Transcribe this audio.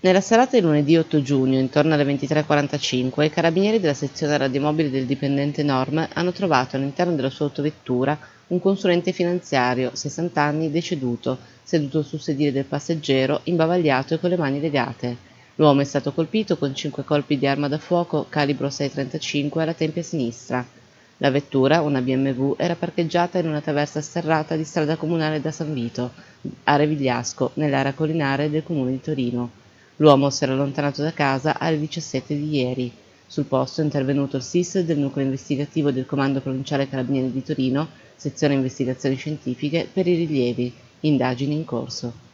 Nella serata di lunedì 8 giugno, intorno alle 23.45, i carabinieri della sezione radiomobile del dipendente Norm hanno trovato all'interno della sua autovettura un consulente finanziario, 60 anni, deceduto, seduto sul sedile del passeggero, imbavagliato e con le mani legate. L'uomo è stato colpito con 5 colpi di arma da fuoco calibro 6.35 alla tempia sinistra. La vettura, una BMW, era parcheggiata in una traversa sterrata di strada comunale da San Vito, a Revigliasco, nell'area collinare del comune di Torino. L'uomo si era allontanato da casa alle 17 di ieri. Sul posto è intervenuto il SIS del nucleo investigativo del Comando Provinciale Carabinieri di Torino, sezione investigazioni scientifiche, per i rilievi, indagini in corso.